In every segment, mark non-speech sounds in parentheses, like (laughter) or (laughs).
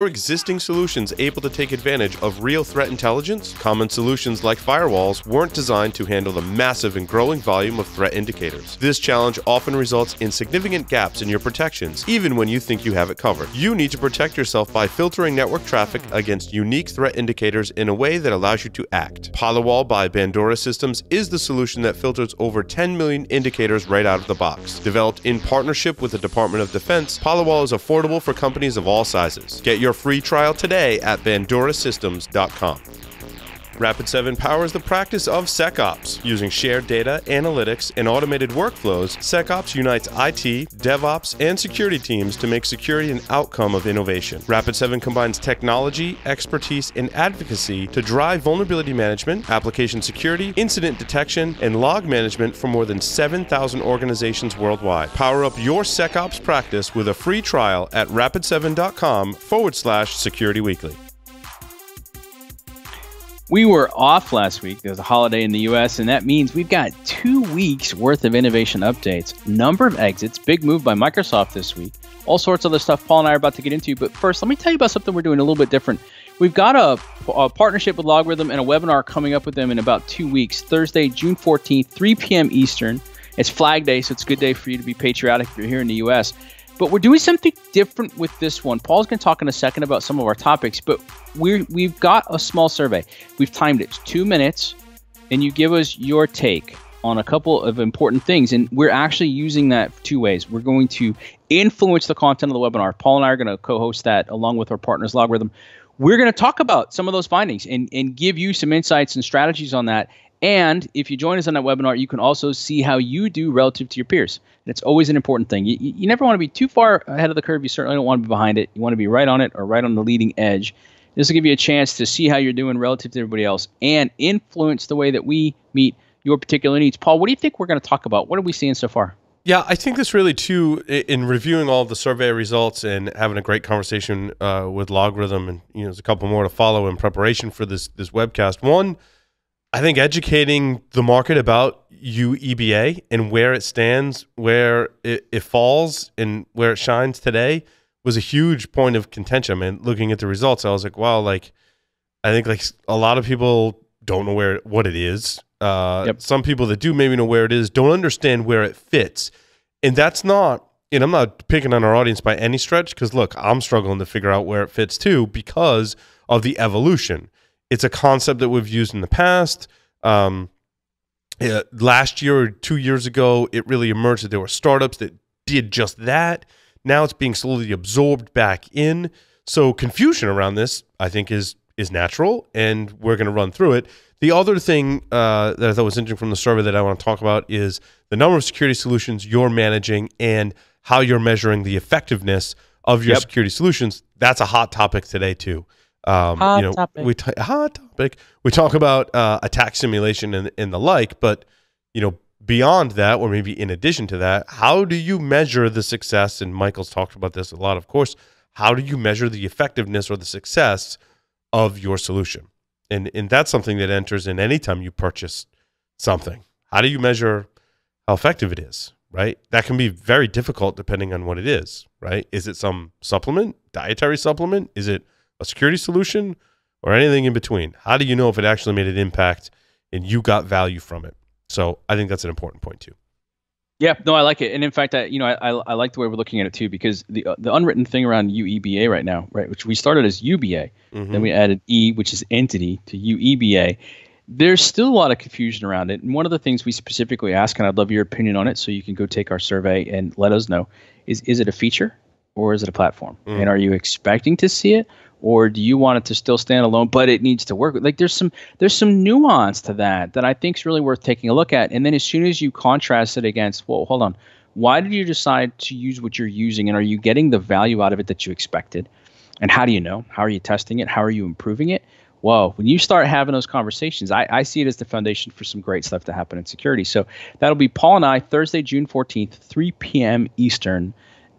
Are existing solutions able to take advantage of real threat intelligence? Common solutions like firewalls weren't designed to handle the massive and growing volume of threat indicators. This challenge often results in significant gaps in your protections, even when you think you have it covered. You need to protect yourself by filtering network traffic against unique threat indicators in a way that allows you to act. PaloWall by Bandora Systems is the solution that filters over 10 million indicators right out of the box. Developed in partnership with the Department of Defense, PaloWall is affordable for companies of all sizes. Get your your free trial today at bandurasystems.com. Rapid7 powers the practice of SecOps. Using shared data, analytics, and automated workflows, SecOps unites IT, DevOps, and security teams to make security an outcome of innovation. Rapid7 combines technology, expertise, and advocacy to drive vulnerability management, application security, incident detection, and log management for more than 7,000 organizations worldwide. Power up your SecOps practice with a free trial at rapid7.com forward slash security weekly. We were off last week. There's a holiday in the US, and that means we've got two weeks worth of innovation updates, number of exits, big move by Microsoft this week, all sorts of other stuff Paul and I are about to get into. But first, let me tell you about something we're doing a little bit different. We've got a, a partnership with Logarithm and a webinar coming up with them in about two weeks, Thursday, June 14th, 3 p.m. Eastern. It's Flag Day, so it's a good day for you to be patriotic if you're here in the US. But we're doing something different with this one. Paul's going to talk in a second about some of our topics, but we we've got a small survey. We've timed it two minutes, and you give us your take on a couple of important things. And we're actually using that two ways. We're going to influence the content of the webinar. Paul and I are going to co host that along with our partners, Logarithm. We're going to talk about some of those findings and, and give you some insights and strategies on that. And if you join us on that webinar, you can also see how you do relative to your peers. And it's always an important thing. You, you never want to be too far ahead of the curve. You certainly don't want to be behind it. You want to be right on it or right on the leading edge. This will give you a chance to see how you're doing relative to everybody else and influence the way that we meet your particular needs. Paul, what do you think we're going to talk about? What are we seeing so far? Yeah, I think this really too in reviewing all the survey results and having a great conversation uh, with Logarithm, and you know, there's a couple more to follow in preparation for this this webcast. One I think educating the market about UEBA and where it stands, where it, it, falls, and where it shines today was a huge point of contention. I mean, looking at the results, I was like, wow, like I think like a lot of people don't know where what it is. Uh, yep. Some people that do maybe know where it is don't understand where it fits, and that's not. And I'm not picking on our audience by any stretch because look, I'm struggling to figure out where it fits too because of the evolution. It's a concept that we've used in the past. Um, it, uh, last year or two years ago, it really emerged that there were startups that did just that. Now it's being slowly absorbed back in. So confusion around this, I think, is is natural, and we're going to run through it. The other thing uh, that I thought was interesting from the survey that I want to talk about is the number of security solutions you're managing and how you're measuring the effectiveness of your yep. security solutions. That's a hot topic today too. Um, hot you know, topic. we t- hot topic. We talk about uh, attack simulation and, and the like, but you know, beyond that, or maybe in addition to that, how do you measure the success? And Michael's talked about this a lot, of course. How do you measure the effectiveness or the success of your solution? And and that's something that enters in anytime you purchase something. How do you measure how effective it is? Right? That can be very difficult depending on what it is, right? Is it some supplement, dietary supplement? Is it a security solution, or anything in between. How do you know if it actually made an impact and you got value from it? So I think that's an important point too. Yeah, no, I like it, and in fact, I you know I, I, like the way we're looking at it too because the uh, the unwritten thing around UEBA right now, right, which we started as UBA, mm-hmm. then we added E, which is entity, to UEBA. There's still a lot of confusion around it, and one of the things we specifically ask, and I'd love your opinion on it, so you can go take our survey and let us know: is is it a feature or is it a platform, mm. and are you expecting to see it, or do you want it to still stand alone but it needs to work like there's some there's some nuance to that that i think is really worth taking a look at and then as soon as you contrast it against well hold on why did you decide to use what you're using and are you getting the value out of it that you expected and how do you know how are you testing it how are you improving it whoa when you start having those conversations I, I see it as the foundation for some great stuff to happen in security so that'll be paul and i thursday june 14th 3 p.m eastern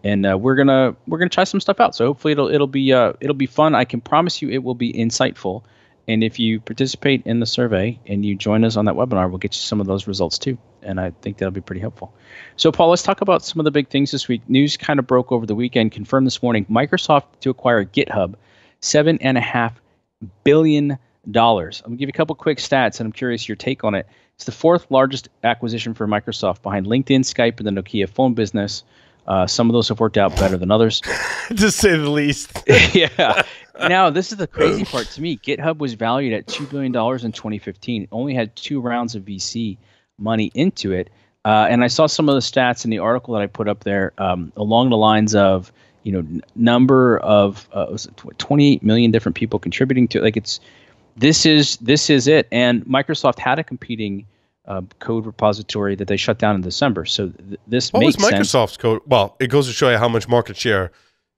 and uh, we're gonna we're gonna try some stuff out. So hopefully it'll it'll be uh, it'll be fun. I can promise you it will be insightful. And if you participate in the survey and you join us on that webinar, we'll get you some of those results too. And I think that'll be pretty helpful. So, Paul, let's talk about some of the big things this week. News kind of broke over the weekend, confirmed this morning Microsoft to acquire GitHub, $7.5 billion. I'm going to give you a couple quick stats, and I'm curious your take on it. It's the fourth largest acquisition for Microsoft behind LinkedIn, Skype, and the Nokia phone business. Uh, some of those have worked out better than others, (laughs) to say the least. (laughs) yeah. Now, this is the crazy part to me. GitHub was valued at two billion dollars in 2015. It only had two rounds of VC money into it, uh, and I saw some of the stats in the article that I put up there um, along the lines of you know n- number of uh, 28 million different people contributing to it. Like it's this is this is it, and Microsoft had a competing uh, code repository that they shut down in December. So th- this what makes was Microsoft's sense. code? Well, it goes to show you how much market share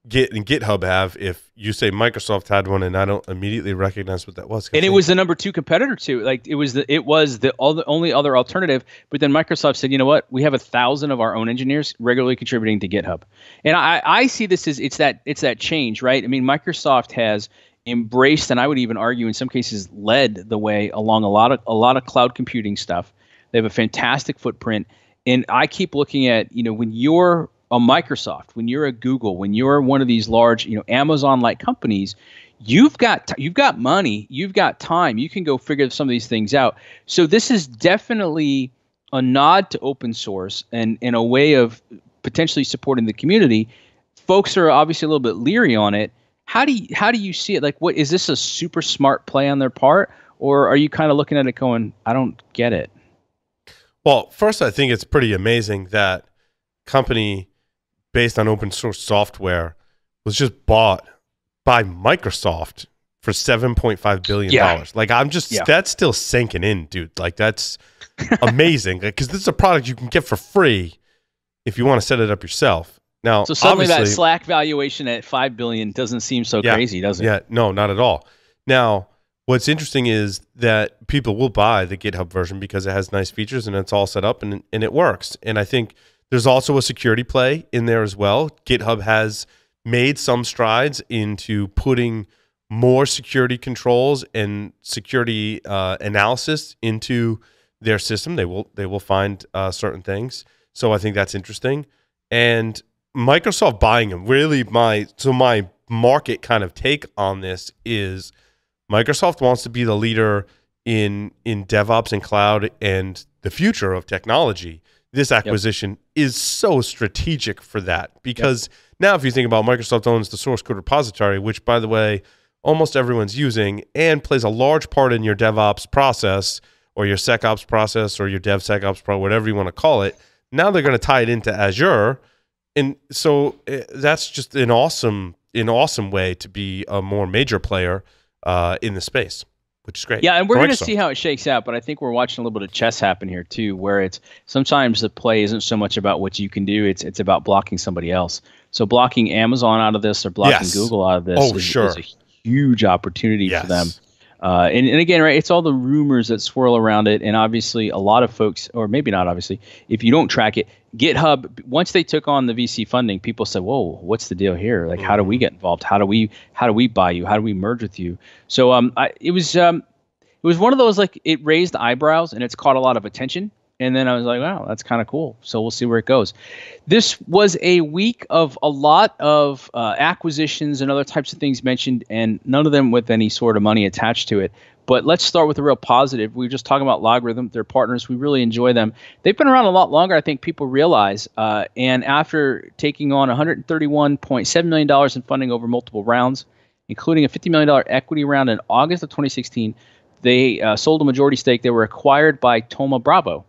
Git and GitHub have. If you say Microsoft had one, and I don't immediately recognize what that was, and it was the number two competitor too. like it was the it was the, all the only other alternative. But then Microsoft said, you know what? We have a thousand of our own engineers regularly contributing to GitHub, and I I see this as it's that it's that change, right? I mean, Microsoft has embraced and I would even argue in some cases led the way along a lot of a lot of cloud computing stuff. They have a fantastic footprint and I keep looking at, you know, when you're a Microsoft, when you're a Google, when you're one of these large, you know, Amazon like companies, you've got t- you've got money, you've got time, you can go figure some of these things out. So this is definitely a nod to open source and in a way of potentially supporting the community. Folks are obviously a little bit leery on it how do you, how do you see it? Like, what is this a super smart play on their part, or are you kind of looking at it going, I don't get it? Well, first, I think it's pretty amazing that company based on open source software was just bought by Microsoft for seven point five billion dollars. Yeah. Like I'm just yeah. that's still sinking in, dude. Like that's amazing because (laughs) like, this is a product you can get for free if you want to set it up yourself. Now, so suddenly that Slack valuation at five billion doesn't seem so yeah, crazy, does it? Yeah, no, not at all. Now, what's interesting is that people will buy the GitHub version because it has nice features and it's all set up and and it works. And I think there's also a security play in there as well. GitHub has made some strides into putting more security controls and security uh, analysis into their system. They will they will find uh, certain things. So I think that's interesting. And Microsoft buying him. Really, my so my market kind of take on this is Microsoft wants to be the leader in in DevOps and cloud and the future of technology. This acquisition yep. is so strategic for that because yep. now, if you think about Microsoft owns the source code repository, which by the way, almost everyone's using and plays a large part in your DevOps process or your SecOps process or your DevSecOps pro, whatever you want to call it. Now they're going to tie it into Azure and so eh, that's just an awesome an awesome way to be a more major player uh, in the space which is great. Yeah, and we're going to see how it shakes out, but I think we're watching a little bit of chess happen here too, where it's sometimes the play isn't so much about what you can do; it's it's about blocking somebody else. So blocking Amazon out of this or blocking yes. Google out of this oh, is, sure. is a huge opportunity yes. for them uh, and, and again, right, it's all the rumors that swirl around it. And obviously, a lot of folks, or maybe not obviously, if you don't track it, GitHub, once they took on the VC funding, people said, whoa, what's the deal here? Like, how do we mm-hmm. get involved? How do we, how do we buy you? How do we merge with you? So um, I, it was, um, it was one of those like it raised eyebrows and it's caught a lot of attention and then I was like, wow, that's kind of cool. So we'll see where it goes. This was a week of a lot of uh, acquisitions and other types of things mentioned, and none of them with any sort of money attached to it. But let's start with a real positive. We were just talking about Logarithm, their partners. We really enjoy them. They've been around a lot longer, I think people realize. Uh, and after taking on $131.7 million in funding over multiple rounds, including a $50 million equity round in August of 2016, they uh, sold a majority stake. They were acquired by Toma Bravo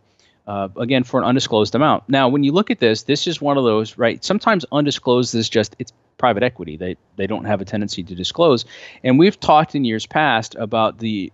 uh, again for an undisclosed amount. Now, when you look at this, this is one of those right. Sometimes undisclosed is just it's private equity. They they don't have a tendency to disclose, and we've talked in years past about the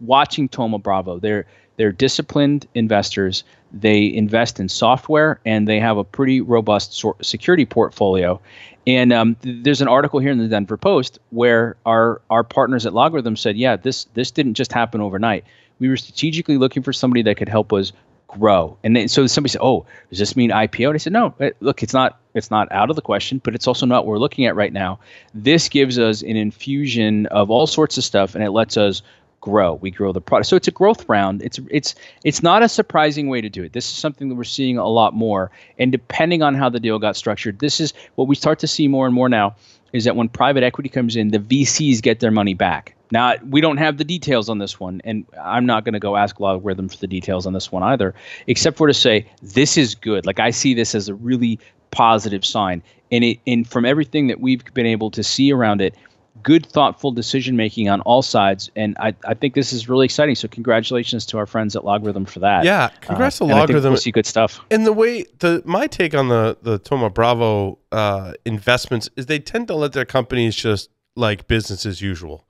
watching Toma Bravo. They're they're disciplined investors. They invest in software and they have a pretty robust so- security portfolio. And um, th- there's an article here in the Denver Post where our our partners at Logarithm said, "Yeah, this this didn't just happen overnight. We were strategically looking for somebody that could help us grow. And then, so somebody said, "Oh, does this mean IPO?" And I said, "No. Look, it's not it's not out of the question, but it's also not what we're looking at right now. This gives us an infusion of all sorts of stuff, and it lets us." grow we grow the product so it's a growth round it's it's it's not a surprising way to do it this is something that we're seeing a lot more and depending on how the deal got structured this is what we start to see more and more now is that when private equity comes in, the VCs get their money back. Now, we don't have the details on this one, and I'm not going to go ask Logarithm for the details on this one either, except for to say this is good. Like, I see this as a really positive sign. And, it, and from everything that we've been able to see around it, good, thoughtful decision making on all sides. And I, I think this is really exciting. So congratulations to our friends at Logarithm for that. Yeah, uh, congrats uh, to Logarithm. We'll see good stuff. And the way the my take on the the Toma Bravo uh, investments is they tend to let their companies just like business as usual,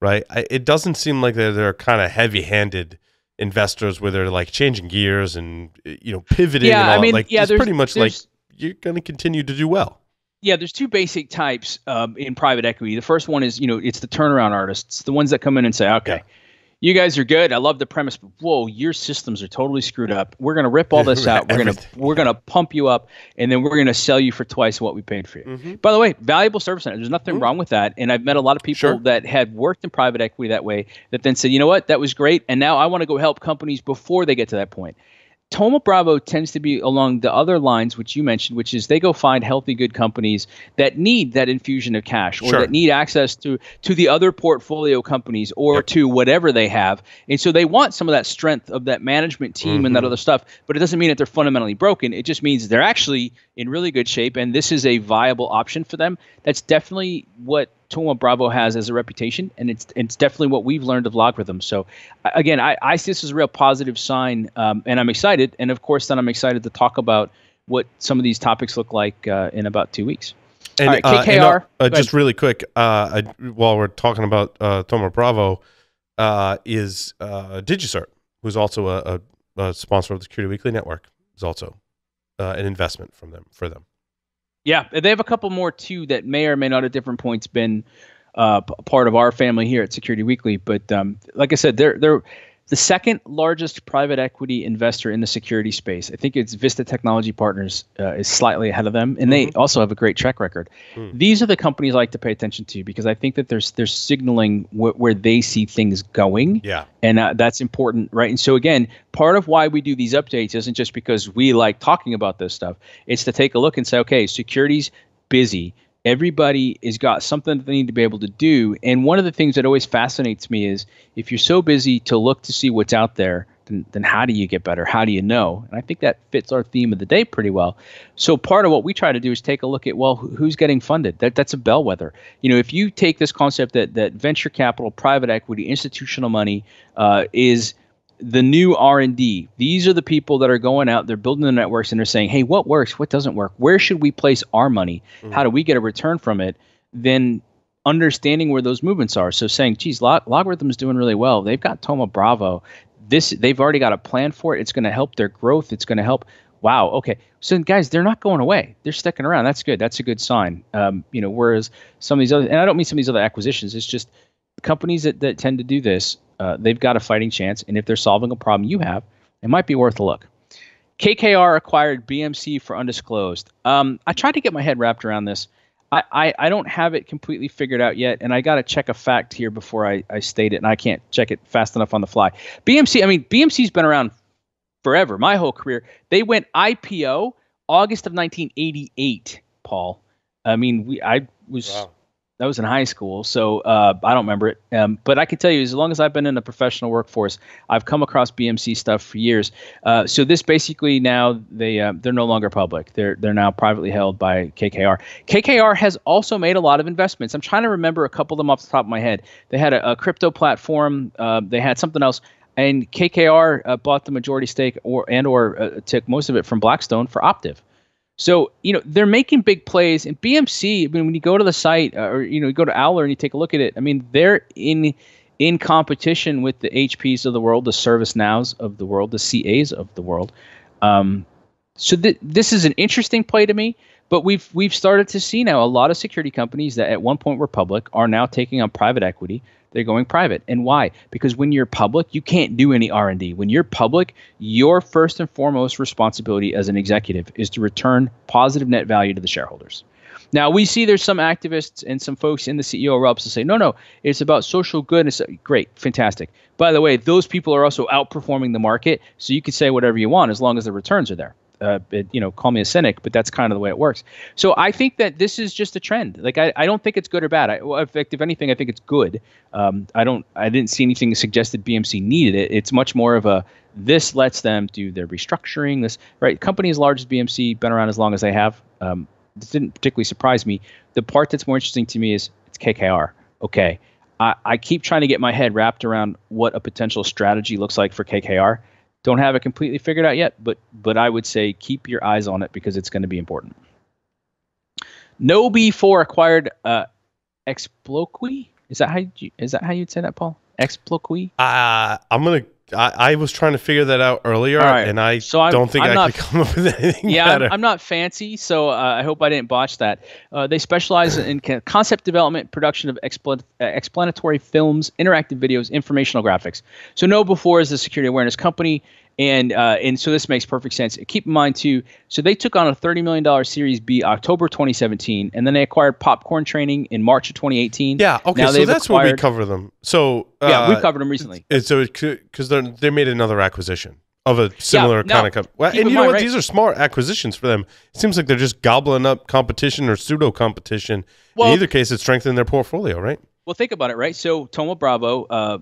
right? I, it doesn't seem like they're they're kind of heavy handed investors where they're like changing gears and you know pivoting. Yeah, and all. I mean, like, yeah, it's pretty much like you're going to continue to do well yeah, there's two basic types um, in private equity. The first one is, you know, it's the turnaround artists, the ones that come in and say, okay, yeah. you guys are good. I love the premise, but whoa, your systems are totally screwed up. We're gonna rip all this (laughs) out. We're gonna we're gonna pump you up, and then we're gonna sell you for twice what we paid for you. Mm-hmm. By the way, valuable service center. There's nothing mm-hmm. wrong with that. And I've met a lot of people sure. that had worked in private equity that way that then said, you know what, that was great, and now I want to go help companies before they get to that point. Toma Bravo tends to be along the other lines which you mentioned, which is they go find healthy, good companies that need that infusion of cash or sure. that need access to to the other portfolio companies or yep. to whatever they have, and so they want some of that strength of that management team mm-hmm. and that mm-hmm. other stuff. But it doesn't mean that they're fundamentally broken. It just means they're actually in really good shape, and this is a viable option for them. That's definitely what Toma Bravo has as a reputation, and it's it's definitely what we've learned of logarithms. So, again, I, I see this as a real positive sign, um, and I'm excited. And of course, then I'm excited to talk about what some of these topics look like uh, in about two weeks. And, All right, KKR. Uh, and, uh, uh, just really quick, uh, I, while we're talking about uh, Bravo, uh, is uh, DigiCert, who's also a, a, a, sponsor of the Security Weekly Network, is also an investment from them for them. Yeah, they have a couple more too that may or may not at different points been uh, p- part of our family here at Security Weekly. But um, like I said, they're they're the second largest private equity investor in the security space. I think it's Vista Technology Partners uh, is slightly ahead of them, and mm-hmm. they also have a great track record. Mm. These are the companies I like to pay attention to because I think that there's they're signaling wh- where they see things going. Yeah, and uh, that's important, right? And so again, part of why we do these updates isn't just because we like talking about this stuff. It's to take a look and say, okay, security's busy everybody has got something that they need to be able to do. And one of the things that always fascinates me is if you're so busy to look to see what's out there, then, then how do you get better? How do you know? And I think that fits our theme of the day pretty well. So part of what we try to do is take a look at well, who's getting funded? That, that's a bellwether. You know, if you take this concept that that venture capital, private equity, institutional money uh, is – the new r&d these are the people that are going out they're building the networks and they're saying hey what works what doesn't work where should we place our money mm-hmm. how do we get a return from it then understanding where those movements are so saying geez log- logarithm's doing really well they've got toma bravo this they've already got a plan for it it's going to help their growth it's going to help wow okay so guys they're not going away they're sticking around that's good that's a good sign um, you know whereas some of these other and i don't mean some of these other acquisitions it's just companies that, that tend to do this uh, they've got a fighting chance. And if they're solving a problem you have, it might be worth a look. KKR acquired BMC for undisclosed. Um, I tried to get my head wrapped around this. I, I, I, don't have it completely figured out yet, and I got to check a fact here before I, I state it, and I can't check it fast enough on the fly. BMC, I mean, BMC's been around forever, my whole career. They went IPO August of 1988, Paul. I mean, we I was wow that was in high school, so uh, I don't remember it. Um, but I can tell you, as long as I've been in the professional workforce, I've come across BMC stuff for years. Uh, so this basically now they uh, they're no longer public. They're they're now privately held by KKR. KKR has also made a lot of investments. I'm trying to remember a couple of them off the top of my head. They had a, a crypto platform. Uh, they had something else. And KKR uh, bought the majority stake, or and or uh, took most of it from Blackstone for Optiv. So you know they're making big plays, and BMC. I mean, when you go to the site uh, or you know you go to Owler and you take a look at it, I mean they're in in competition with the HPs of the world, the Service Nows of the world, the CAs of the world. Um, so th- this is an interesting play to me. But we've we've started to see now a lot of security companies that at one point were public are now taking on private equity they're going private. And why? Because when you're public, you can't do any R&D. When you're public, your first and foremost responsibility as an executive is to return positive net value to the shareholders. Now we see there's some activists and some folks in the CEO realms to say, no, no, it's about social good. It's great, fantastic. By the way, those people are also outperforming the market, so you can say whatever you want as long as the returns are there uh, it, you know, call me a cynic, but that's kind of the way it works. So I think that this is just a trend. Like I, I don't think it's good or bad. I, well, in fact, if anything, I think it's good. Um, I don't, I didn't see anything suggested BMC needed it. It's much more of a this lets them do their restructuring. This right company as large as BMC been around as long as they have. Um, this didn't particularly surprise me. The part that's more interesting to me is it's KKR. Okay, I, I keep trying to get my head wrapped around what a potential strategy looks like for KKR don't have it completely figured out yet, but but I would say keep your eyes on it because it's going to be important. No B4 acquired uh, Exploqui. Is that how you is that how you'd say that, Paul? Exploqui. Uh, I'm gonna I, I, was trying to figure that out earlier, right. and I so don't think I'm i not, could (laughs) come up with anything. Yeah, I'm, I'm, not fancy, so uh, I hope I didn't botch that. Uh, they specialize (clears throat) in concept development, production of expl- uh, explanatory films, interactive videos, informational graphics. So, No Before is a security awareness company, and uh, and so this makes perfect sense. Keep in mind too. So they took on a thirty million dollar Series B October 2017, and then they acquired Popcorn Training in March of 2018. Yeah. Okay. Now so that's acquired, we cover them. So uh, yeah, we covered them recently. And so because they they made another acquisition of a similar yeah, now, kind of company. Well, and you know what? Right? These are smart acquisitions for them. It seems like they're just gobbling up competition or pseudo competition. Well, in either case, it strengthened their portfolio, right? Well, think about it, right? So Toma Bravo. Uh,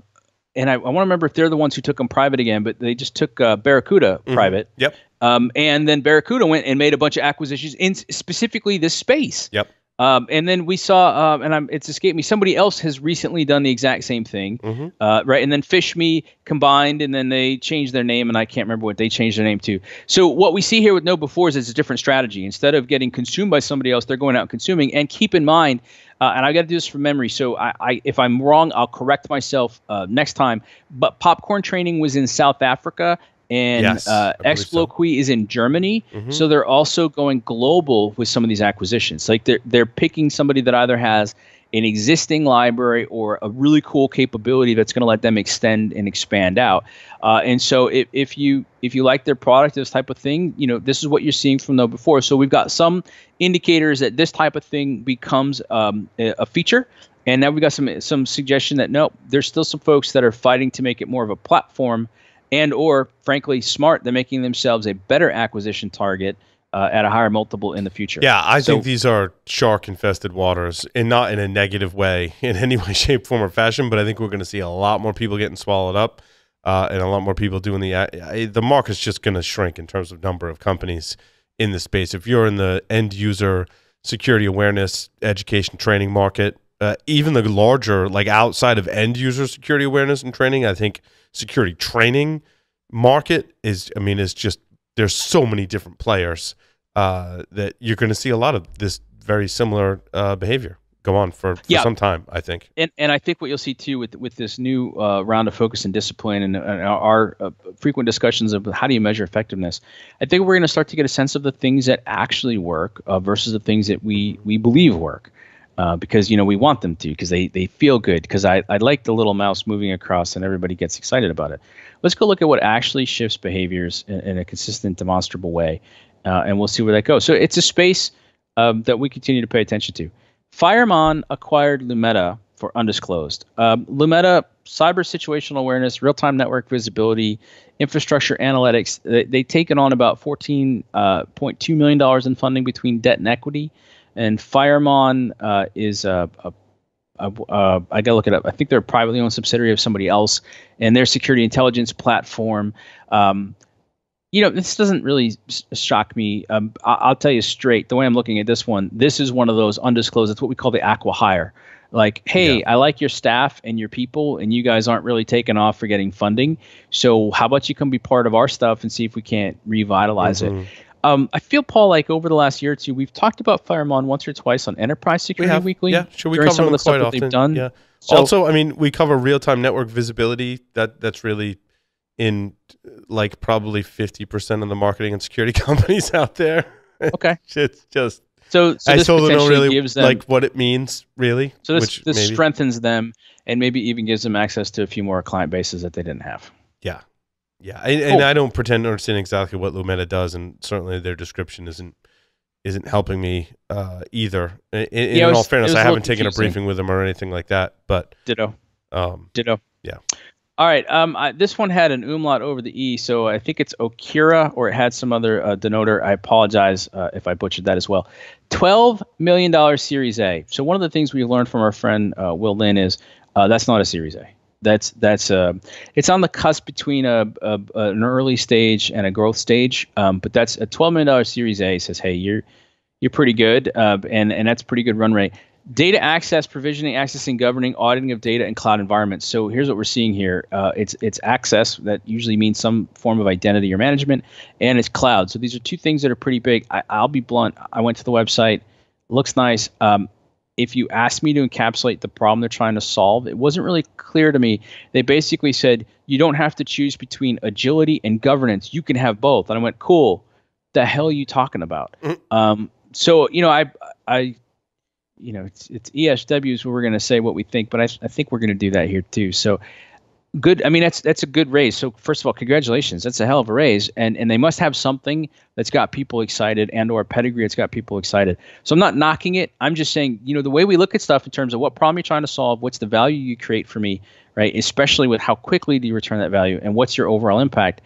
and I, I want to remember if they're the ones who took them private again, but they just took uh, Barracuda mm-hmm. private. Yep. Um, and then Barracuda went and made a bunch of acquisitions in specifically this space. Yep. Um, and then we saw, um, and I'm, it's escaped me. Somebody else has recently done the exact same thing, mm-hmm. uh, right? And then Fish Me combined, and then they changed their name, and I can't remember what they changed their name to. So what we see here with No Before is it's a different strategy. Instead of getting consumed by somebody else, they're going out consuming. And keep in mind, uh, and I got to do this from memory. So I, I, if I'm wrong, I'll correct myself uh, next time. But popcorn training was in South Africa, and yes, uh, Exploqui so. is in Germany. Mm-hmm. So they're also going global with some of these acquisitions. Like they're they're picking somebody that either has an existing library or a really cool capability that's going to let them extend and expand out. Uh, and so if, if you if you like their product, this type of thing, you know this is what you're seeing from them before. So we've got some indicators that this type of thing becomes um, a feature. And now we've got some some suggestion that no, there's still some folks that are fighting to make it more of a platform and or frankly smart, they're making themselves a better acquisition target uh, at a higher multiple in the future. Yeah, I so, think these are shark infested waters and not in a negative way (laughs) in any way, shape, form, or fashion. But I think we're going to see a lot more people getting swallowed up. Uh, and a lot more people doing the uh, the market's just going to shrink in terms of number of companies in the space. If you're in the end user security awareness, education, training market, uh, even the larger, like outside of end user security awareness and training, I think security training market is, I mean, it's just, there's so many different players uh, that you're going to see a lot of this very similar uh, behavior go on for, for yeah. some time, I think. And, and I think what you'll see too with, with this new uh, round of focus and discipline and, and our, uh, frequent discussions of how do you measure effectiveness, I think we're going to start to get a sense of the things that actually work versus the things that we, we believe work. Uh, because you know we want them to because they they feel good because I, I like the little mouse moving across and everybody gets excited about it let's go look at what actually shifts behaviors in, in a consistent demonstrable way uh, and we'll see where that goes so it's a space um, that we continue to pay attention to firemon acquired lumeta for undisclosed um, lumeta cyber situational awareness real-time network visibility infrastructure analytics they, they've taken on about $14.2 uh, million in funding between debt and equity and Firemon uh, is I a, a I gotta look it up. I think they're a privately owned subsidiary of somebody else, and their security intelligence platform. Um, you know, this doesn't really shock me. Um, I- will tell you straight, the way I'm looking at this one, this is one of those undisclosed. It's what we call the aqua hire. Like, hey, yeah. I like your staff and your people, and you guys aren't really taking off for getting funding. So, how about you come be part of our stuff and see if we can't revitalize mm-hmm. it? Um, I feel Paul like over the last year or two, we've talked about Firemon once or twice on Enterprise Security we Weekly. Yeah, sure. We cover some of the stuff that they've done. Yeah. So, also, I mean, we cover real time network visibility. That that's really in like probably fifty percent of the marketing and security (laughs) companies out there. Okay. (laughs) it's just so, so I still don't really gives them, like what it means really. So this, this maybe. strengthens them and maybe even gives them access to a few more client bases that they didn't have. Yeah, yeah, and oh. I don't pretend to understand exactly what Lumeta does, and certainly their description isn't isn't helping me uh, either. In, yeah, in was, all fairness, I haven't taken confusing. a briefing with them or anything like that. But ditto. Um, ditto. Yeah. All right. Um, I, this one had an umlaut over the e, so I think it's Okira, or it had some other uh, denoter. I apologize uh, if I butchered that as well. Twelve million dollar Series A. So one of the things we learned from our friend uh, Will Lynn is uh, that's not a Series A that's that's a uh, it's on the cusp between a, a an early stage and a growth stage. Um, but that's a twelve million dollar Series A says, hey, you're you're pretty good, uh, and and that's pretty good run rate. Data access, provisioning, accessing, governing, auditing of data and cloud environments. So here's what we're seeing here: uh, it's it's access that usually means some form of identity or management, and it's cloud. So these are two things that are pretty big. I, will be blunt. I went to the website, looks nice. Um, if you ask me to encapsulate the problem they're trying to solve, it wasn't really clear to me. They basically said, you don't have to choose between agility and governance. You can have both. And I went, cool. The hell are you talking about? Mm-hmm. Um, so, you know, I, I, you know, it's, it's ESWs where we're going to say what we think, but I, I think we're going to do that here too. So good. I mean, that's that's a good raise. So first of all, congratulations. That's a hell of a raise, and and they must have something that's got people excited and or pedigree that's got people excited. So I'm not knocking it. I'm just saying, you know, the way we look at stuff in terms of what problem you're trying to solve, what's the value you create for me, right? Especially with how quickly do you return that value, and what's your overall impact.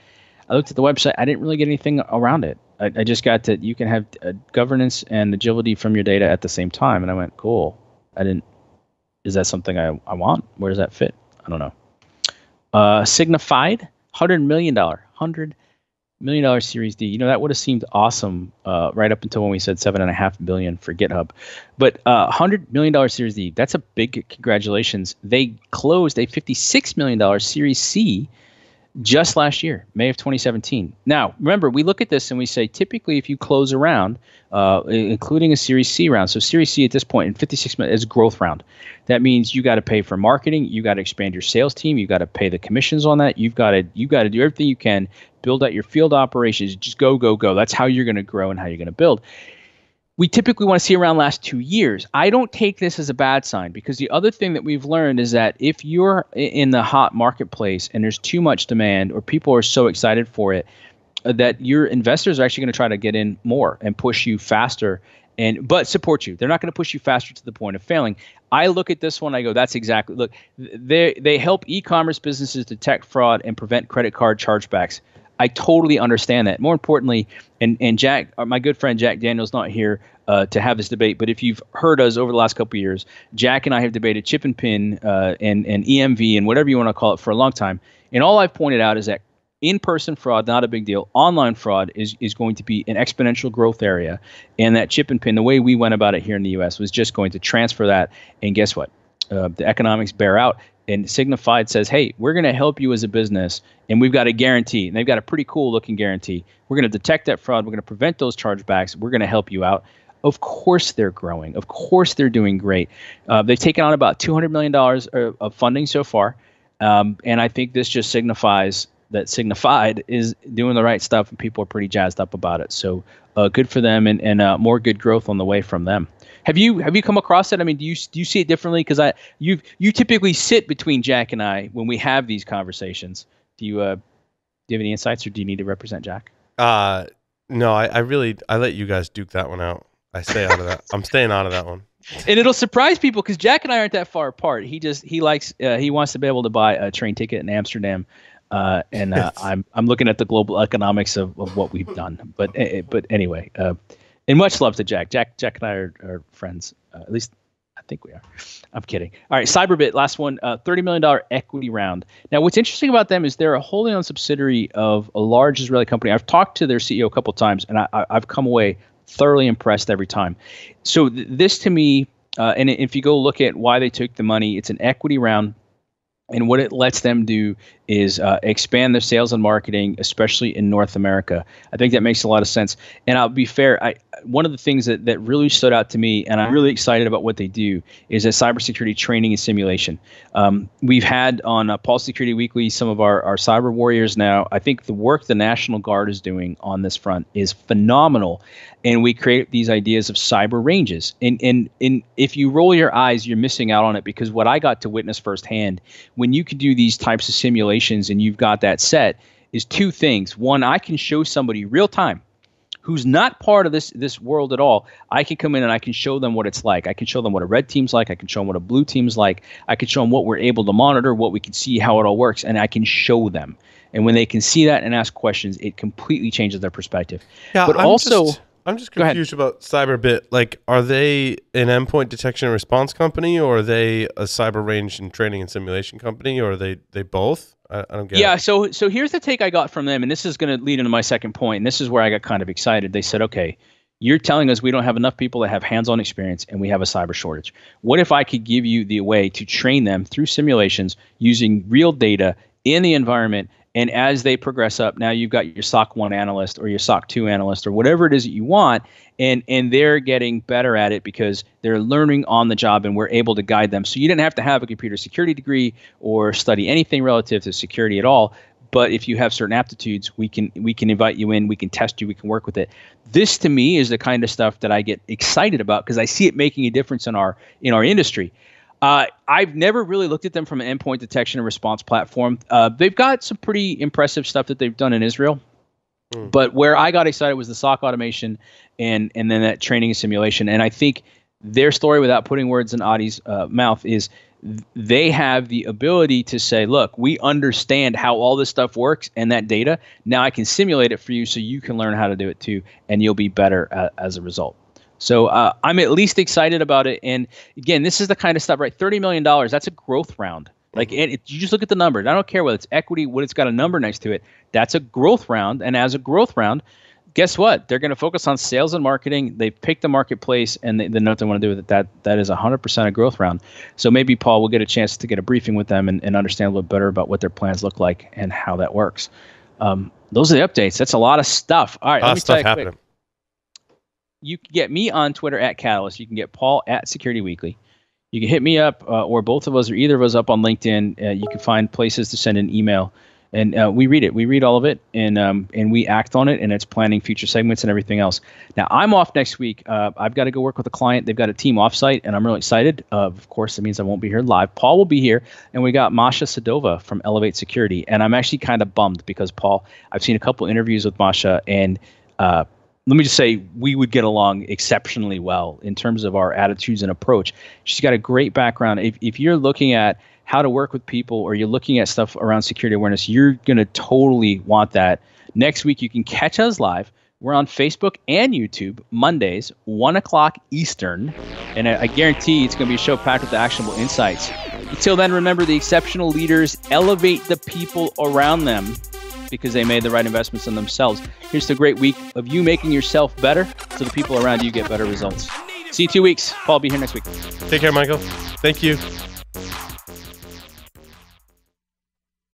I looked at the website. I didn't really get anything around it. I, I just got that you can have uh, governance and agility from your data at the same time, and I went, cool. I didn't. Is that something I, I want? Where does that fit? I don't know. Uh, signified $100 million, $100 million Series D. You know, that would have seemed awesome uh, right up until when we said $7.5 for GitHub. But uh, $100 million Series D, that's a big congratulations. They closed a $56 million Series C just last year, May of 2017. Now, remember, we look at this and we say typically if you close a round, uh, including a Series C round, so Series C at this point in 56 minutes is growth round. That means you got to pay for marketing, you got to expand your sales team, you got to pay the commissions on that, you've got to you got to do everything you can, build out your field operations, just go go go. That's how you're going to grow and how you're going to build we typically want to see around last two years. I don't take this as a bad sign because the other thing that we've learned is that if you're in the hot marketplace and there's too much demand or people are so excited for it, uh, that your investors are actually going to try to get in more and push you faster and but support you. They're not going to push you faster to the point of failing. I look at this one, I go, that's exactly look. They they help e-commerce businesses detect fraud and prevent credit card chargebacks. I totally understand that. More importantly, and and Jack, uh, my good friend Jack Daniel's not here uh, to have this debate, but if you've heard us over the last couple years, Jack and I have debated chip and pin uh, and and EMV and whatever you want to call it for a long time. And all I've pointed out is that in-person fraud not a big deal online fraud is, is going to be an exponential growth area and that chip and pin the way we went about it here in the us was just going to transfer that and guess what uh, the economics bear out and Signified says, "Hey, we're going to help you as a business, and we've got a guarantee, and they've got a pretty cool looking guarantee. We're going to detect that fraud. We're going to prevent those chargebacks. We're going to help you out." Of course, they're growing. Of course, they're doing great. Uh, they've taken on about two hundred million dollars uh, of funding so far, um, and I think this just signifies that Signified is doing the right stuff, and people are pretty jazzed up about it. So, uh, good for them, and and uh, more good growth on the way from them. Have you have you come across that? I mean, do you do you see it differently? Because I you you typically sit between Jack and I when we have these conversations. Do you uh, do you have any insights, or do you need to represent Jack? Uh, no, I, I really I let you guys duke that one out. I stay out of that. I'm staying out of that one. And it'll surprise people because Jack and I aren't that far apart. He just he likes uh, he wants to be able to buy a train ticket in Amsterdam, uh, and uh, I'm I'm looking at the global economics of, of what we've done. But eh, eh, but anyway, uh, and much love to Jack. Jack, Jack and I are, are friends. Uh, at least I think we are. I'm kidding. All right, Cyberbit, last one, uh, $30 million equity round. Now, what's interesting about them is they're a wholly owned subsidiary of a large Israeli company. I've talked to their CEO a couple times, and I, have come away thoroughly impressed every time. So, th- this to me, uh, and if you go look at why they took the money, it's an equity round. And what it lets them do is uh, expand their sales and marketing, especially in North America. I think that makes a lot of sense. And I'll be fair, I, one of the things that, that really stood out to me, and I'm really excited about what they do, is a cybersecurity training and simulation. Um, we've had on uh, Paul Security Weekly some of our, our cyber warriors now. I think the work the National Guard is doing on this front is phenomenal. And we create these ideas of cyber ranges. And, and, and if you roll your eyes, you're missing out on it because what I got to witness firsthand, when you could do these types of simulations, and you've got that set is two things. One, I can show somebody real time who's not part of this this world at all. I can come in and I can show them what it's like. I can show them what a red team's like. I can show them what a blue team's like. I can show them what we're able to monitor, what we can see, how it all works, and I can show them. And when they can see that and ask questions, it completely changes their perspective. Yeah, but I'm also just, I'm just confused about Cyberbit. Like, are they an endpoint detection and response company, or are they a cyber range and training and simulation company, or are they they both? I, I don't get. Yeah, it. so so here's the take I got from them, and this is going to lead into my second point. And this is where I got kind of excited. They said, okay, you're telling us we don't have enough people that have hands-on experience, and we have a cyber shortage. What if I could give you the way to train them through simulations using real data in the environment and as they progress up, now you've got your SOC 1 analyst or your SOC 2 analyst or whatever it is that you want. And, and they're getting better at it because they're learning on the job and we're able to guide them. So you didn't have to have a computer security degree or study anything relative to security at all. But if you have certain aptitudes, we can we can invite you in, we can test you, we can work with it. This to me is the kind of stuff that I get excited about because I see it making a difference in our in our industry. Uh, I've never really looked at them from an endpoint detection and response platform. Uh, they've got some pretty impressive stuff that they've done in Israel. Mm. But where I got excited was the SOC automation and and then that training and simulation. And I think their story, without putting words in Adi's uh, mouth, is they have the ability to say, look, we understand how all this stuff works and that data. Now I can simulate it for you so you can learn how to do it too, and you'll be better uh, as a result. So uh, I'm at least excited about it. And again, this is the kind of stuff, right? Thirty million dollars. That's a growth round. Like it, mm-hmm. it, you just look at the numbers. I don't care whether it's equity, what it's got a number next to it. That's a growth round. And as a growth round, guess what? They're going to focus on sales and marketing. They pick the marketplace, and they, they know what they want to do with it. That that is 100% a growth round. So maybe Paul will get a chance to get a briefing with them and, and understand a little better about what their plans look like and how that works. Um, those are the updates. That's a lot of stuff. All right, let me stuff tell you happening. Quick you can get me on Twitter at Catalyst. You can get Paul at Security Weekly. You can hit me up, uh, or both of us, or either of us up on LinkedIn. Uh, you can find places to send an email, and uh, we read it. We read all of it, and um, and we act on it, and it's planning future segments and everything else. Now I'm off next week. Uh, I've got to go work with a client. They've got a team offsite, and I'm really excited. of course, that means I won't be here live. Paul will be here, and we got Masha Sadova from Elevate Security, and I'm actually kind of bummed because Paul. I've seen a couple interviews with Masha, and uh, let me just say we would get along exceptionally well in terms of our attitudes and approach. She's got a great background. If, if you're looking at how to work with people or you're looking at stuff around security awareness, you're going to totally want that. Next week, you can catch us live. We're on Facebook and YouTube Mondays, 1 o'clock Eastern. And I, I guarantee it's going to be a show packed with actionable insights. Until then, remember the exceptional leaders elevate the people around them because they made the right investments in themselves. Here's the great week of you making yourself better so the people around you get better results. See you two weeks. Paul, be here next week. Take care, Michael. Thank you.